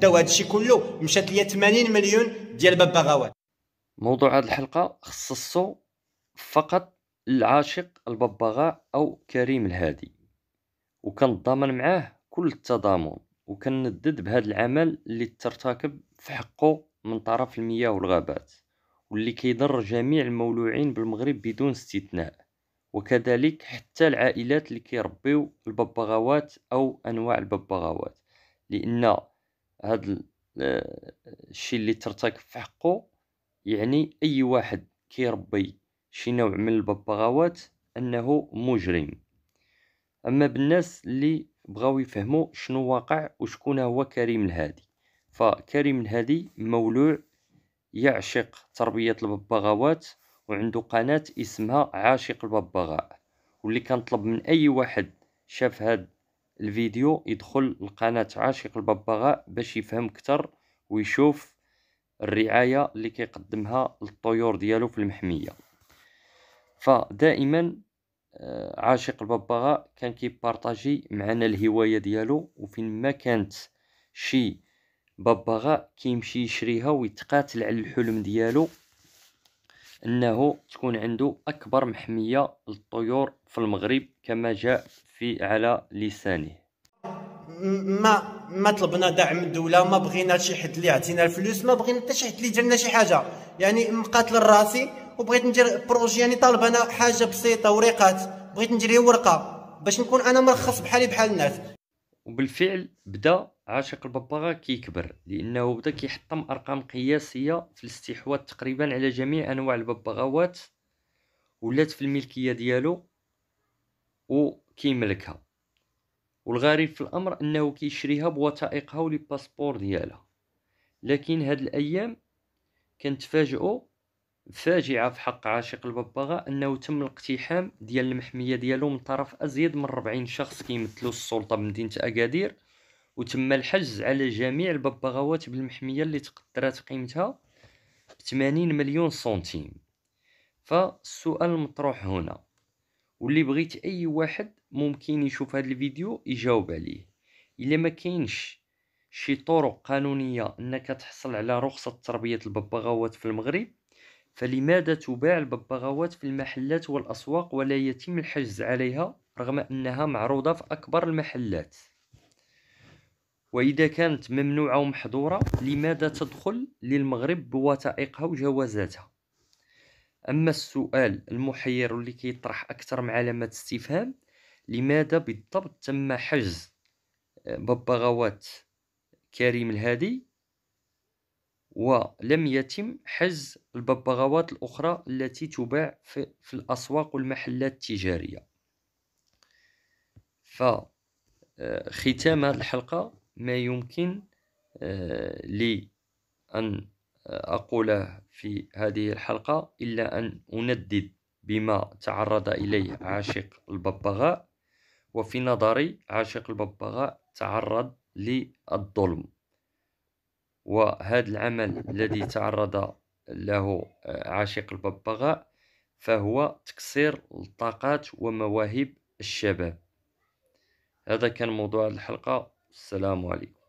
داو هادشي كله مشات ليا 80 مليون ديال بغاوات موضوع هذه الحلقه خصصو فقط العاشق الببغاء او كريم الهادي وكنضامن معاه كل التضامن وكندد بهذا العمل اللي ترتكب في حقه من طرف المياه والغابات واللي كيضر جميع المولوعين بالمغرب بدون استثناء وكذلك حتى العائلات اللي كيربيو الببغاوات او انواع الببغاوات لان هاد آه، الشيء اللي ترتكب في حقه يعني اي واحد كيربي شي نوع من الببغاوات انه مجرم اما بالناس اللي بغاو يفهموا شنو واقع وشكون هو كريم الهادي فكريم الهادي مولوع يعشق تربية الببغاوات وعنده قناة اسمها عاشق الببغاء واللي كنطلب من اي واحد شاف هاد الفيديو يدخل لقناة عاشق الببغاء باش يفهم كتر ويشوف الرعاية اللي كيقدمها للطيور ديالو في المحمية فدائما آه، عاشق الببغاء كان كيبارطاجي معنا الهواية ديالو وفين ما كانت شي ببغاء كيمشي يشريها ويتقاتل على الحلم ديالو انه تكون عنده اكبر محميه للطيور في المغرب كما جاء في على لسانه ما ما طلبنا دعم الدوله ما بغينا شي حد اللي يعطينا الفلوس ما بغينا حتى شي حد اللي يدير لنا شي حاجه يعني مقاتل راسي وبغيت ندير بروجي يعني طالب انا حاجه بسيطه وريقات بغيت ندير ورقه باش نكون انا مرخص بحالي بحال الناس وبالفعل بدا عاشق الببغاء كيكبر لانه بدا كيحطم ارقام قياسيه في الاستحواذ تقريبا على جميع انواع الببغاوات ولات في الملكيه ديالو وكيملكها والغريب في الامر انه كيشريها بوثائقها ولي باسبور ديالها لكن هاد الايام كنتفاجئوا فاجعه في حق عاشق الببغاء انه تم الاقتحام ديال المحميه ديالو من طرف ازيد من 40 شخص كيمثلوا السلطه بمدينه اكادير وتم الحجز على جميع الببغاوات بالمحميه اللي تقدرات قيمتها ب 80 مليون سنتيم فالسؤال المطروح هنا واللي بغيت اي واحد ممكن يشوف هذا الفيديو يجاوب عليه الا ما كاينش شي طرق قانونيه انك تحصل على رخصه تربيه الببغاوات في المغرب فلماذا تباع الببغاوات في المحلات والاسواق ولا يتم الحجز عليها رغم انها معروضه في اكبر المحلات وإذا كانت ممنوعة ومحظورة لماذا تدخل للمغرب بوثائقها وجوازاتها أما السؤال المحير اللي كيطرح أكثر من علامة استفهام لماذا بالضبط تم حجز آه، ببغاوات كريم الهادي ولم يتم حجز الببغاوات الأخرى التي تباع في, في الأسواق والمحلات التجارية ف آه، ختام هذه الحلقة ما يمكن آه، لي أن أقوله في هذه الحلقة إلا أن أندد بما تعرض إليه عاشق الببغاء وفي نظري عاشق الببغاء تعرض للظلم وهذا العمل الذي تعرض له آه، عاشق الببغاء فهو تكسير الطاقات ومواهب الشباب هذا كان موضوع الحلقة السلام عليكم